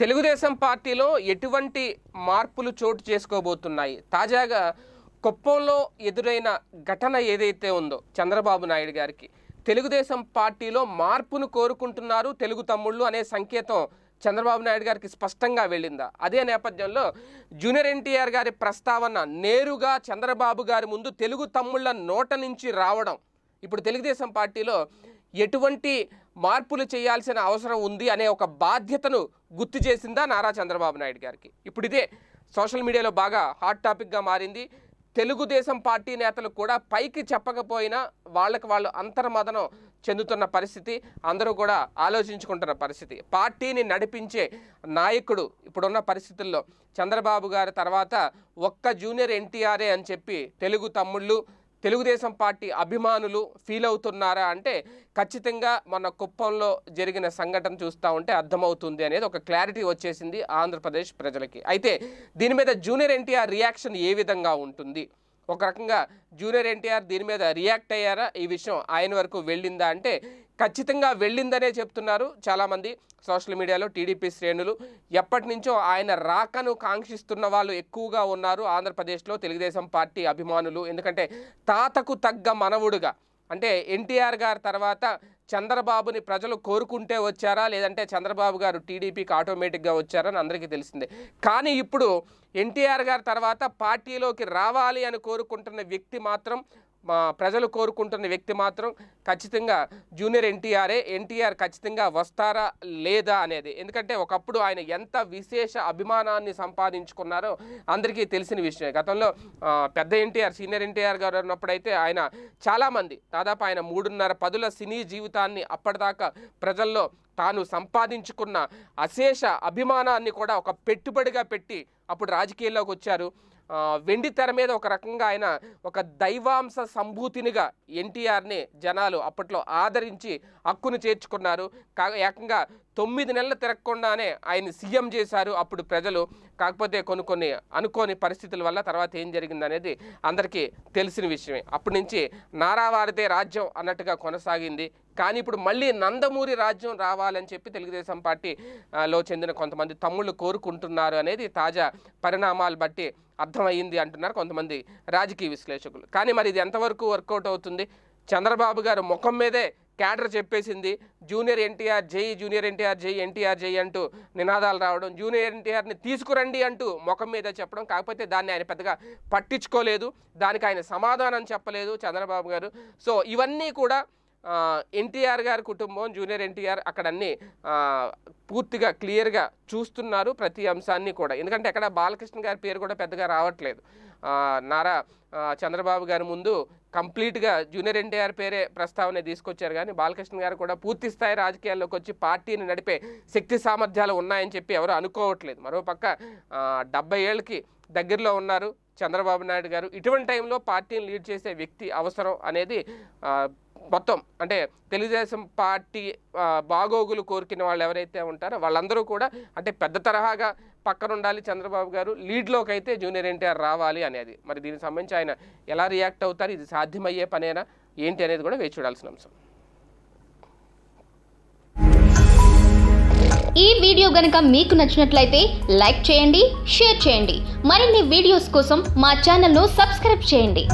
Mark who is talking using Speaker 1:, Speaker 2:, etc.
Speaker 1: తెలుగుదేశం పార్టీలో ఎటువంటి మార్పులు చోటు చేసుకోబోతున్నాయి తాజాగా కుప్పంలో ఎదురైన ఘటన ఏదైతే ఉందో చంద్రబాబు నాయుడు గారికి తెలుగుదేశం పార్టీలో మార్పును కోరుకుంటున్నారు తెలుగు తమ్ముళ్ళు అనే సంకేతం చంద్రబాబు నాయుడు గారికి స్పష్టంగా వెళ్ళిందా అదే నేపథ్యంలో జూనియర్ ఎన్టీఆర్ గారి ప్రస్తావన నేరుగా చంద్రబాబు గారి ముందు తెలుగు తమ్ముళ్ళ నోట నుంచి రావడం ఇప్పుడు తెలుగుదేశం పార్టీలో ఎటువంటి మార్పులు చేయాల్సిన అవసరం ఉంది అనే ఒక బాధ్యతను గుర్తు చేసిందా నారా చంద్రబాబు నాయుడు గారికి ఇప్పుడు ఇదే సోషల్ మీడియాలో బాగా హాట్ టాపిక్గా మారింది తెలుగుదేశం పార్టీ నేతలు కూడా పైకి చెప్పకపోయినా వాళ్ళకి వాళ్ళు అంతర్మదనం చెందుతున్న పరిస్థితి అందరూ కూడా ఆలోచించుకుంటున్న పరిస్థితి పార్టీని నడిపించే నాయకుడు ఇప్పుడున్న పరిస్థితుల్లో చంద్రబాబు గారి తర్వాత ఒక్క జూనియర్ ఎన్టీఆర్ఏ అని చెప్పి తెలుగు తమ్ముళ్ళు తెలుగుదేశం పార్టీ అభిమానులు ఫీల్ అవుతున్నారా అంటే ఖచ్చితంగా మన కుప్పంలో జరిగిన సంఘటన చూస్తూ ఉంటే అర్థమవుతుంది అనేది ఒక క్లారిటీ వచ్చేసింది ఆంధ్రప్రదేశ్ ప్రజలకి అయితే దీని మీద జూనియర్ ఎన్టీఆర్ రియాక్షన్ ఏ విధంగా ఉంటుంది ఒక రకంగా జూనియర్ ఎన్టీఆర్ దీని మీద రియాక్ట్ అయ్యారా ఈ విషయం ఆయన వరకు వెళ్ళిందా అంటే ఖచ్చితంగా వెళ్ళిందనే చెప్తున్నారు చాలామంది సోషల్ మీడియాలో టీడీపీ శ్రేణులు ఎప్పటి నుంచో ఆయన రాకను కాంక్షిస్తున్న వాళ్ళు ఎక్కువగా ఉన్నారు ఆంధ్రప్రదేశ్లో తెలుగుదేశం పార్టీ అభిమానులు ఎందుకంటే తాతకు తగ్గ మనవుడుగా అంటే ఎన్టీఆర్ గారి తర్వాత చంద్రబాబుని ప్రజలు కోరుకుంటే వచ్చారా లేదంటే చంద్రబాబు గారు టీడీపీకి ఆటోమేటిక్గా వచ్చారని అందరికీ తెలిసిందే కానీ ఇప్పుడు ఎన్టీఆర్ గారి తర్వాత పార్టీలోకి రావాలి అని కోరుకుంటున్న వ్యక్తి మాత్రం ప్రజలు కోరుకుంటున్న వ్యక్తి మాత్రం ఖచ్చితంగా జూనియర్ ఎన్టీఆరే ఎన్టీఆర్ ఖచ్చితంగా వస్తారా లేదా అనేది ఎందుకంటే ఒకప్పుడు ఆయన ఎంత విశేష అభిమానాన్ని సంపాదించుకున్నారో అందరికీ తెలిసిన విషయమే గతంలో పెద్ద ఎన్టీఆర్ సీనియర్ ఎన్టీఆర్ గారు ఉన్నప్పుడైతే ఆయన చాలామంది దాదాపు ఆయన మూడున్నర పదుల సినీ జీవితాన్ని అప్పటిదాకా ప్రజల్లో తాను సంపాదించుకున్న అశేష అభిమానాన్ని కూడా ఒక పెట్టుబడిగా పెట్టి అప్పుడు రాజకీయాల్లోకి వచ్చారు వెండి తెర మీద ఒక రకంగా ఆయన ఒక దైవాంశ సంభూతినిగా ఎన్టీఆర్ని జనాలు అప్పట్లో ఆదరించి హక్కును చేర్చుకున్నారు కా ఏకంగా తొమ్మిది నెలలు తిరగకుండానే ఆయన సీఎం చేశారు అప్పుడు ప్రజలు కాకపోతే కొన్ని కొన్ని అనుకోని పరిస్థితుల వల్ల తర్వాత ఏం జరిగిందనేది అందరికీ తెలిసిన విషయమే అప్పటి నుంచి నారావారిదే రాజ్యం అన్నట్టుగా కొనసాగింది కానీ ఇప్పుడు మళ్ళీ నందమూరి రాజ్యం రావాలని చెప్పి తెలుగుదేశం పార్టీలో చెందిన కొంతమంది తమ్ముళ్ళు కోరుకుంటున్నారు అనేది తాజా పరిణామాలు బట్టి అర్థమయ్యింది అంటున్నారు కొంతమంది రాజకీయ విశ్లేషకులు కానీ మరి ఇది ఎంతవరకు వర్కౌట్ అవుతుంది చంద్రబాబు గారు ముఖం మీదే క్యాడర్ చెప్పేసింది జూనియర్ ఎన్టీఆర్ జై జూనియర్ ఎన్టీఆర్ జై ఎన్టీఆర్ జై అంటూ నినాదాలు రావడం జూనియర్ ఎన్టీఆర్ని తీసుకురండి అంటూ ముఖం మీద చెప్పడం కాకపోతే దాన్ని ఆయన పెద్దగా పట్టించుకోలేదు దానికి ఆయన సమాధానం చెప్పలేదు చంద్రబాబు గారు సో ఇవన్నీ కూడా ఎన్టీఆర్ గారి కుటుంబం జూనియర్ ఎన్టీఆర్ అక్కడ అన్ని పూర్తిగా క్లియర్గా చూస్తున్నారు ప్రతి అంశాన్ని కూడా ఎందుకంటే అక్కడ బాలకృష్ణ గారి పేరు కూడా పెద్దగా రావట్లేదు నారా చంద్రబాబు గారి ముందు కంప్లీట్గా జూనియర్ ఎన్టీఆర్ పేరే ప్రస్తావన తీసుకొచ్చారు కానీ బాలకృష్ణ గారు కూడా పూర్తి స్థాయి రాజకీయాల్లోకి వచ్చి పార్టీని నడిపే శక్తి సామర్థ్యాలు ఉన్నాయని చెప్పి ఎవరు అనుకోవట్లేదు మరోపక్క డెబ్బై ఏళ్ళకి దగ్గరలో ఉన్నారు చంద్రబాబు నాయుడు గారు ఇటువంటి టైంలో పార్టీని లీడ్ చేసే వ్యక్తి అవసరం అనేది మొత్తం అంటే తెలుగుదేశం పార్టీ బాగోగులు కోరుకున్న వాళ్ళు ఎవరైతే ఉంటారో వాళ్ళందరూ కూడా అంటే పెద్ద తరహాగా పక్కన ఉండాలి చంద్రబాబు గారు లీడ్లోకి అయితే జూనియర్ ఎన్టీఆర్ రావాలి అనేది మరి దీనికి సంబంధించి ఆయన ఎలా రియాక్ట్ అవుతారు ఇది సాధ్యమయ్యే పనేనా ఏంటి అనేది కూడా వేచి చూడాల్సిన అంశం ఈ వీడియో గనక మీకు నచ్చినట్లయితే లైక్ చేయండి షేర్ చేయండి మరిన్ని వీడియోస్ కోసం మా ఛానల్ను సబ్స్క్రైబ్ చేయండి